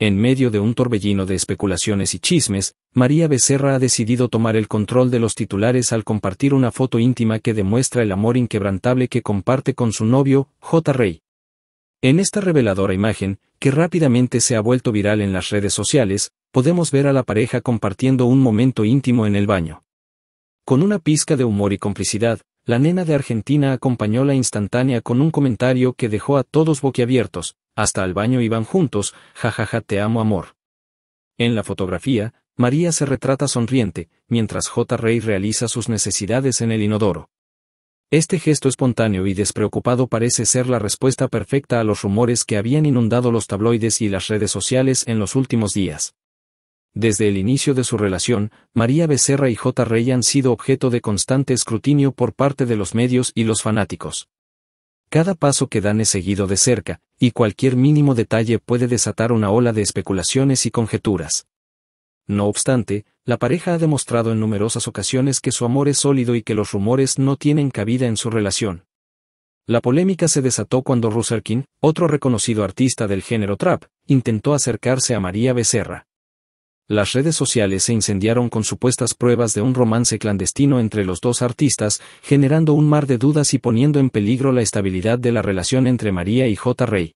En medio de un torbellino de especulaciones y chismes, María Becerra ha decidido tomar el control de los titulares al compartir una foto íntima que demuestra el amor inquebrantable que comparte con su novio, J. Rey. En esta reveladora imagen, que rápidamente se ha vuelto viral en las redes sociales, podemos ver a la pareja compartiendo un momento íntimo en el baño. Con una pizca de humor y complicidad, la nena de Argentina acompañó la instantánea con un comentario que dejó a todos boquiabiertos, hasta el baño iban juntos, jajaja te amo amor. En la fotografía, María se retrata sonriente, mientras J. Rey realiza sus necesidades en el inodoro. Este gesto espontáneo y despreocupado parece ser la respuesta perfecta a los rumores que habían inundado los tabloides y las redes sociales en los últimos días. Desde el inicio de su relación, María Becerra y J. Rey han sido objeto de constante escrutinio por parte de los medios y los fanáticos. Cada paso que dan es seguido de cerca, y cualquier mínimo detalle puede desatar una ola de especulaciones y conjeturas. No obstante, la pareja ha demostrado en numerosas ocasiones que su amor es sólido y que los rumores no tienen cabida en su relación. La polémica se desató cuando Ruserkin, otro reconocido artista del género trap, intentó acercarse a María Becerra las redes sociales se incendiaron con supuestas pruebas de un romance clandestino entre los dos artistas, generando un mar de dudas y poniendo en peligro la estabilidad de la relación entre María y J. Rey.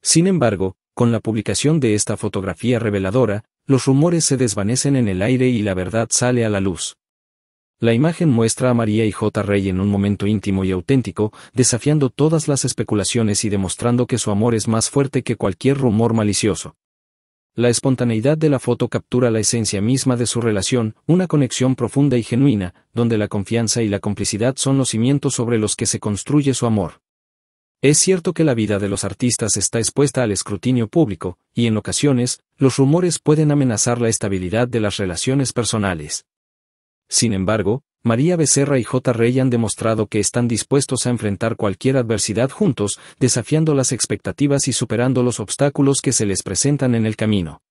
Sin embargo, con la publicación de esta fotografía reveladora, los rumores se desvanecen en el aire y la verdad sale a la luz. La imagen muestra a María y J. Rey en un momento íntimo y auténtico, desafiando todas las especulaciones y demostrando que su amor es más fuerte que cualquier rumor malicioso. La espontaneidad de la foto captura la esencia misma de su relación, una conexión profunda y genuina, donde la confianza y la complicidad son los cimientos sobre los que se construye su amor. Es cierto que la vida de los artistas está expuesta al escrutinio público, y en ocasiones, los rumores pueden amenazar la estabilidad de las relaciones personales. Sin embargo, María Becerra y J. Rey han demostrado que están dispuestos a enfrentar cualquier adversidad juntos, desafiando las expectativas y superando los obstáculos que se les presentan en el camino.